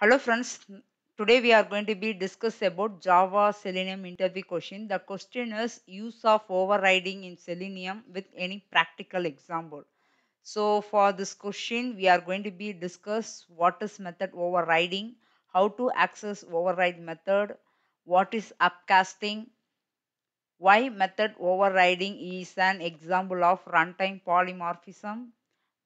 Hello friends, today we are going to be discuss about Java Selenium interview question. The question is use of overriding in Selenium with any practical example. So for this question, we are going to be discuss what is method overriding, how to access override method, what is upcasting, why method overriding is an example of runtime polymorphism,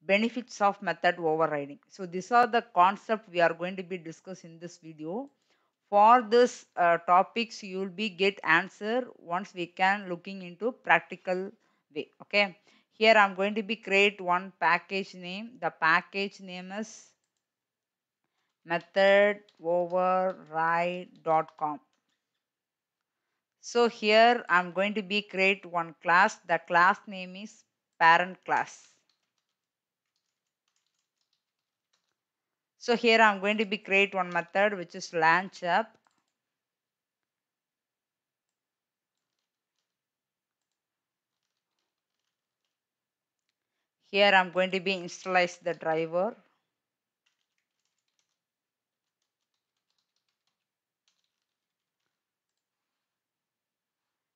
benefits of method overriding. So these are the concept we are going to be discuss in this video. For this uh, topics you will be get answer once we can looking into practical way. Okay. Here I am going to be create one package name. The package name is method So here I am going to be create one class. The class name is parent class So here I'm going to be create one method which is launch up. Here I'm going to be initialize the driver.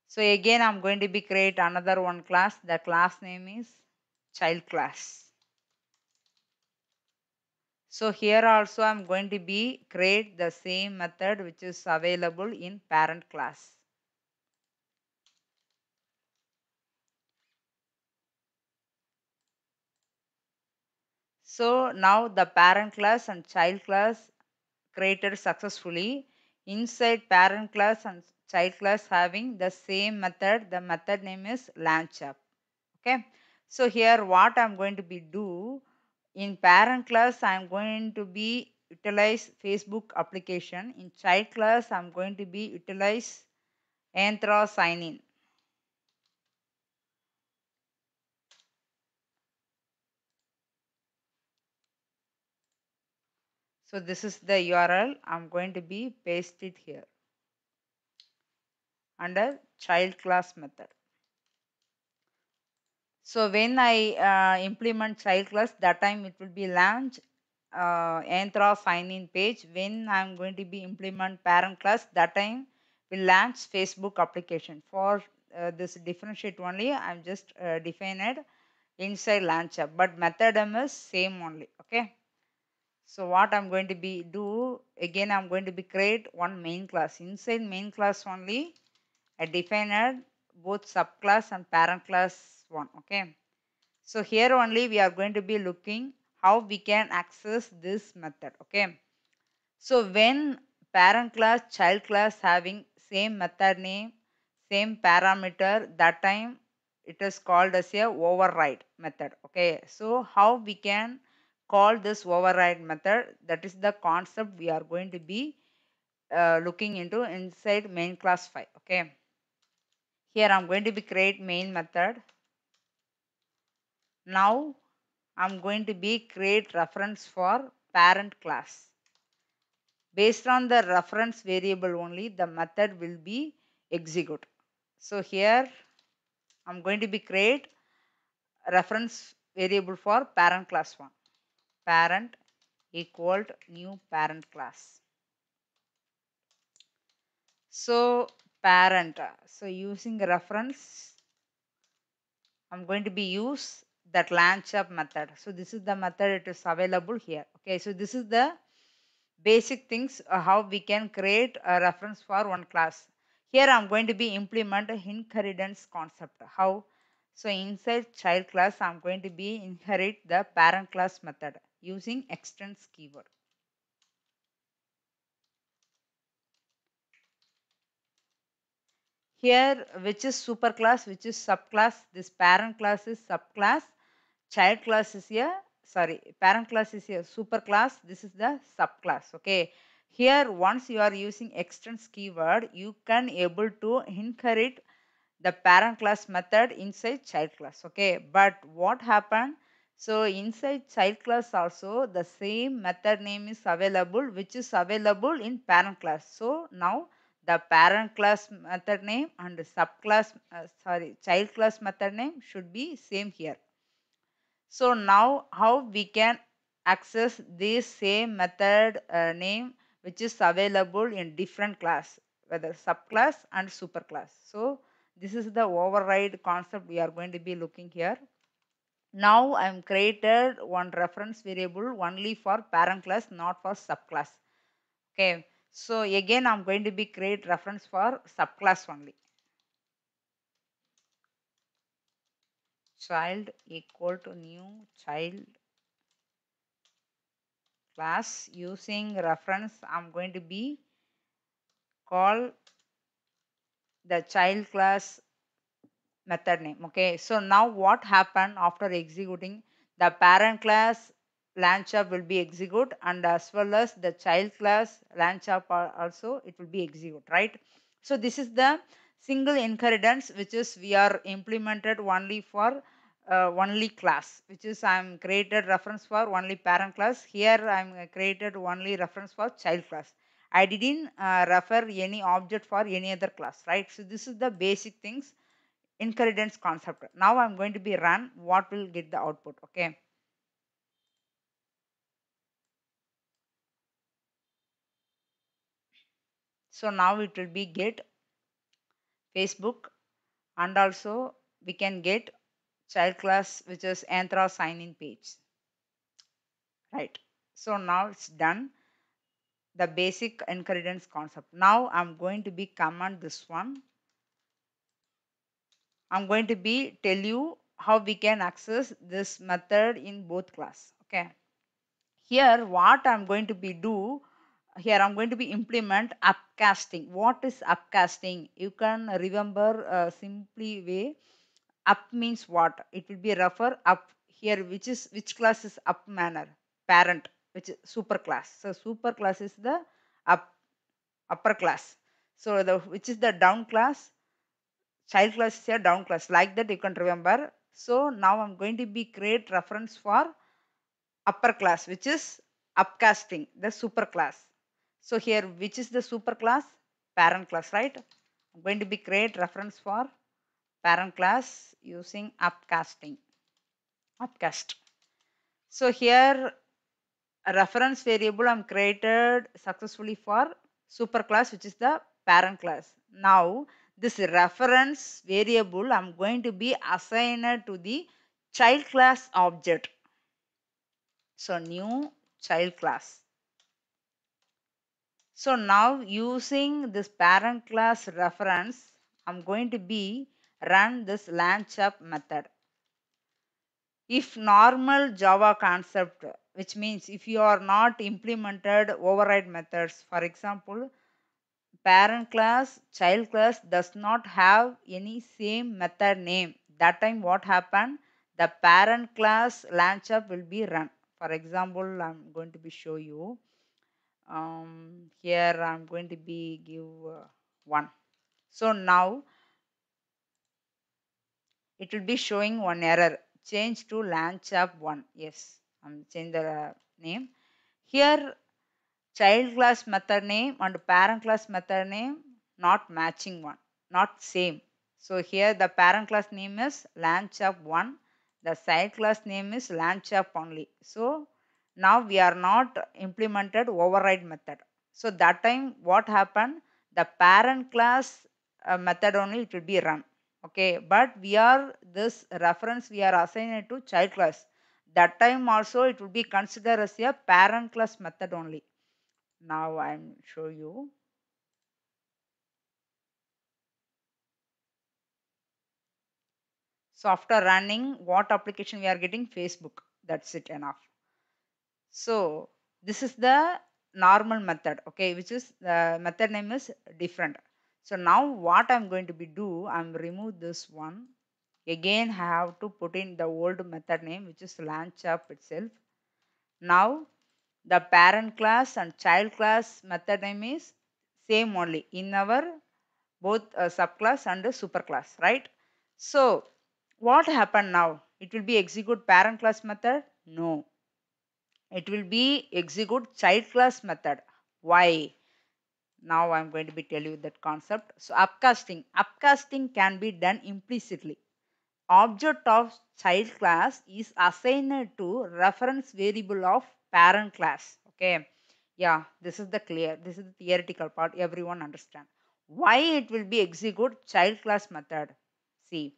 So again, I'm going to be create another one class. The class name is child class. So here also I am going to be create the same method which is available in parent class. So now the parent class and child class created successfully. Inside parent class and child class having the same method. The method name is up. Okay. So here what I am going to be do in parent class, I am going to be utilize Facebook application. In child class, I am going to be utilize Anthra sign in. So this is the URL. I'm going to be paste it here under child class method. So when I uh, implement child class, that time it will be launch uh, Anthra sign-in page. When I'm going to be implement parent class, that time will launch Facebook application. For uh, this differentiate only, I'm just uh, defined inside launcher. But method is same only. Okay. So what I'm going to be do again, I'm going to be create one main class. Inside main class only, I defined both subclass and parent class 1 okay so here only we are going to be looking how we can access this method okay so when parent class child class having same method name same parameter that time it is called as a override method okay so how we can call this override method that is the concept we are going to be uh, looking into inside main class 5 okay here I'm going to be create main method now I'm going to be create reference for parent class based on the reference variable only the method will be execute so here I'm going to be create reference variable for parent class 1 parent equal new parent class so parent. Uh, so using reference, I'm going to be use that launch up method. So this is the method it is available here. Okay, so this is the basic things uh, how we can create a reference for one class. Here I'm going to be implement a inheritance concept. How? So inside child class, I'm going to be inherit the parent class method using extends keyword. Here which is superclass, which is subclass, this parent class is subclass, child class is here, sorry, parent class is here, superclass, this is the subclass, okay. Here once you are using extends keyword, you can able to inherit the parent class method inside child class, okay. But what happened? So inside child class also the same method name is available which is available in parent class. So now the parent class method name and subclass uh, sorry child class method name should be same here so now how we can access this same method uh, name which is available in different class whether subclass and superclass so this is the override concept we are going to be looking here now i am created one reference variable only for parent class not for subclass okay so again I am going to be create reference for subclass only. Child equal to new child class using reference I am going to be call the child class method name okay so now what happened after executing the parent class Lanchap will be executed, and as well as the child class Lanchap also it will be executed, right? So this is the single inheritance which is we are implemented only for uh, only class which is I am created reference for only parent class. Here I am created only reference for child class. I didn't uh, refer any object for any other class, right? So this is the basic things inheritance concept. Now I'm going to be run what will get the output, okay? so now it will be get facebook and also we can get child class which is anthra sign in page right so now it's done the basic inheritance concept now i'm going to be command this one i'm going to be tell you how we can access this method in both class okay here what i'm going to be do here I'm going to be implement upcasting. What is upcasting? You can remember uh, simply way up means what? It will be refer up here which is which class is up manner parent which is super class. So super class is the up upper class. So the which is the down class child class is a down class like that you can remember. So now I'm going to be create reference for upper class which is upcasting the super class so here which is the superclass? Parent class, right? I'm going to be create reference for parent class using upcasting, upcast. So here a reference variable I'm created successfully for superclass which is the parent class. Now this reference variable I'm going to be assigned to the child class object. So new child class. So now using this parent class reference, I'm going to be run this Landscape method. If normal Java concept, which means if you are not implemented override methods, for example, parent class, child class does not have any same method name. That time what happened? The parent class Landscape will be run. For example, I'm going to be show you um, here I'm going to be give uh, 1 so now it will be showing one error change to Landsharp 1 yes I'm change the uh, name here child class method name and parent class method name not matching one not same so here the parent class name is Landsharp 1 the child class name is Landsharp only so now we are not implemented override method so that time what happened the parent class uh, method only it will be run okay but we are this reference we are assigned to child class that time also it will be considered as a parent class method only now i'm show you so after running what application we are getting facebook that's it enough so this is the normal method okay which is the method name is different. So now what I'm going to be do I'm remove this one again I have to put in the old method name which is LandChap itself. Now the parent class and child class method name is same only in our both uh, subclass and superclass right. So what happened now? It will be execute parent class method? No it will be execute child class method. Why? Now I am going to be tell you that concept. So upcasting. Upcasting can be done implicitly. Object of child class is assigned to reference variable of parent class. Okay. Yeah, this is the clear. This is the theoretical part. Everyone understand. Why it will be execute child class method? See,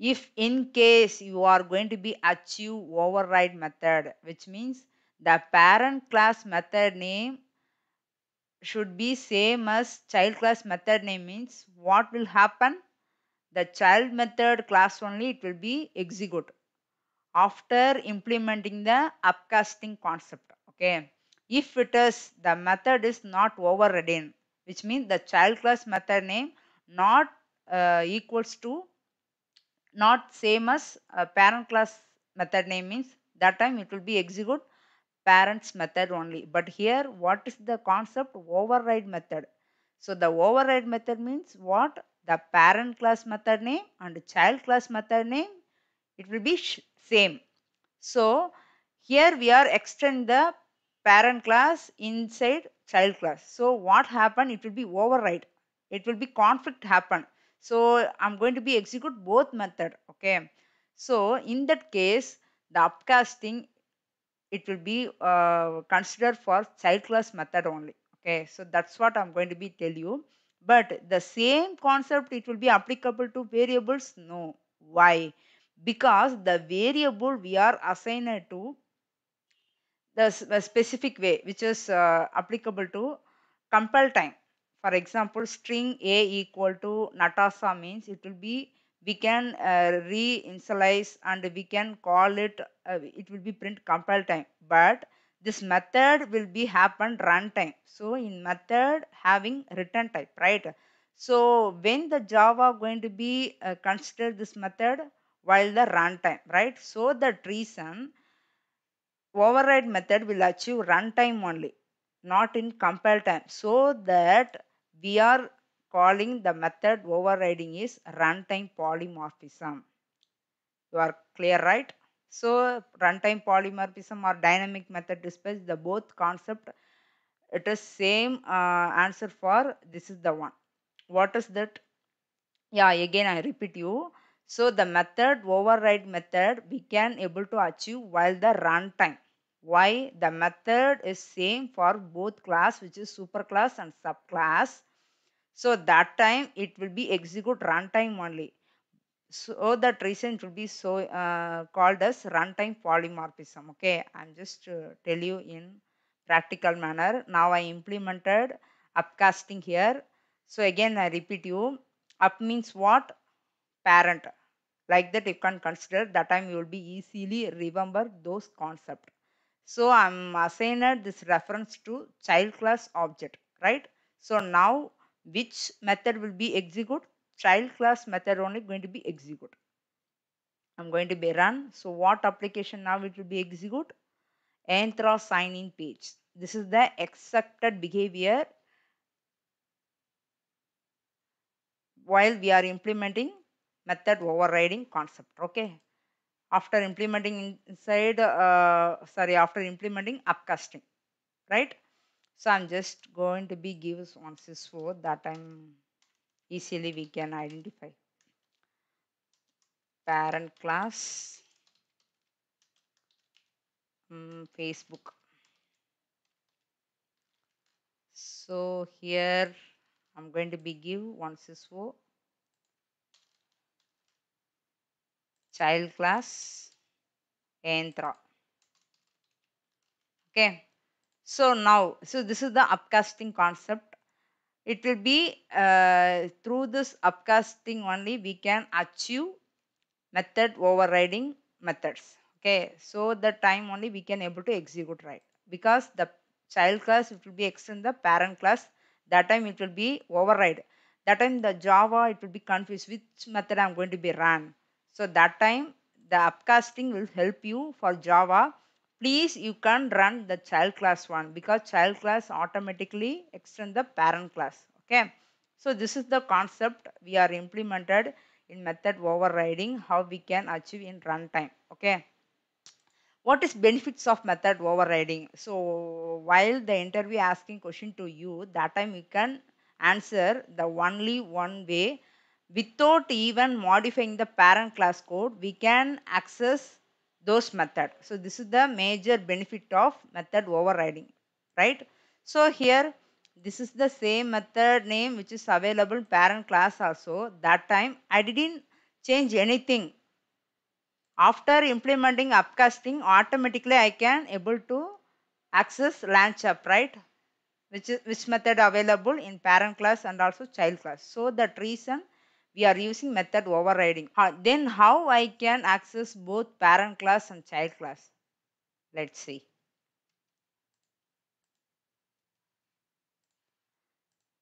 if in case you are going to be achieve override method which means the parent class method name should be same as child class method name means what will happen the child method class only it will be execute after implementing the upcasting concept okay if it is the method is not overridden which means the child class method name not uh, equals to not same as uh, parent class method name means that time it will be execute parents method only but here what is the concept override method so the override method means what the parent class method name and child class method name it will be same so here we are extend the parent class inside child class so what happen it will be override it will be conflict happen so I'm going to be execute both method. Okay. So in that case, the upcasting, it will be uh, considered for child class method only. Okay. So that's what I'm going to be tell you. But the same concept, it will be applicable to variables? No. Why? Because the variable we are assigned to the specific way which is uh, applicable to compile time for example string a equal to Natasha means it will be we can uh, reinitialize and we can call it uh, it will be print compile time but this method will be happened runtime so in method having return type right so when the java going to be uh, consider this method while the runtime right so that reason override method will achieve runtime only not in compile time so that we are calling the method overriding is runtime polymorphism. You are clear, right? So runtime polymorphism or dynamic method dispatch, the both concept, it is same uh, answer for this is the one. What is that? Yeah, again I repeat you. So the method override method we can able to achieve while the runtime. Why? The method is same for both class which is superclass and subclass so that time it will be execute runtime only. So that reason it will be so uh, called as runtime polymorphism. Okay, I'm just uh, tell you in practical manner. Now I implemented upcasting here. So again I repeat you. Up means what? Parent. Like that you can consider that time you will be easily remember those concept. So I'm assigned this reference to child class object, right? So now which method will be execute child class method only going to be execute i'm going to be run so what application now it will be execute Enter sign in page this is the accepted behavior while we are implementing method overriding concept okay after implementing inside uh, sorry after implementing upcasting right so I'm just going to be gives sys4 that I'm easily we can identify. Parent class um, Facebook. So here I'm going to be give sys4 child class Entra. Okay. So now, so this is the upcasting concept. It will be uh, through this upcasting only we can achieve method overriding methods. Okay, so the time only we can able to execute right because the child class it will be extend the parent class that time it will be override that time the java it will be confused which method i'm going to be run so that time the upcasting will help you for java please you can run the child class one because child class automatically extend the parent class okay so this is the concept we are implemented in method overriding how we can achieve in runtime okay what is benefits of method overriding so while the interview asking question to you that time you can answer the only one way without even modifying the parent class code we can access those method. So this is the major benefit of method overriding, right? So here this is the same method name which is available parent class also. That time I didn't change anything. After implementing upcasting, automatically I can able to access launch up, right? Which is which method available in parent class and also child class. So that reason we are using method overriding. then how I can access both parent class and child class? Let's see.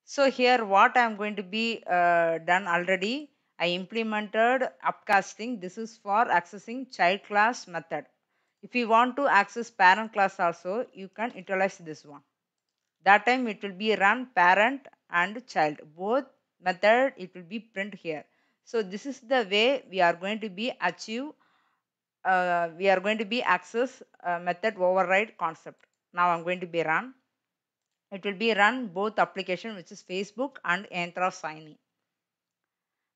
So here what I am going to be uh, done already, I implemented upcasting. This is for accessing child class method. If you want to access parent class also, you can utilize this one. That time it will be run parent and child. Both method it will be print here so this is the way we are going to be achieve uh, we are going to be access uh, method override concept now i'm going to be run it will be run both application which is facebook and anthra signing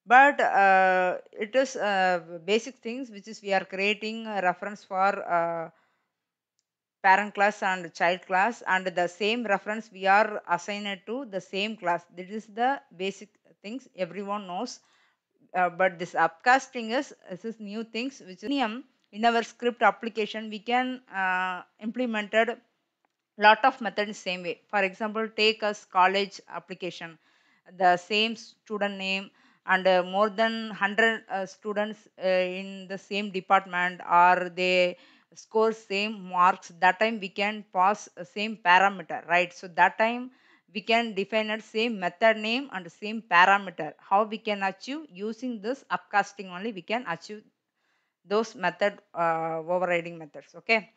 but uh, it is uh, basic things which is we are creating reference for uh, parent class and child class and the same reference we are assigned to the same class. This is the basic things everyone knows. Uh, but this upcasting is this is new things which in our script application we can uh, implemented lot of methods same way. For example, take us college application, the same student name and uh, more than 100 uh, students uh, in the same department or they score same marks that time we can pass same parameter right so that time we can define a same method name and same parameter how we can achieve using this upcasting only we can achieve those method uh, overriding methods okay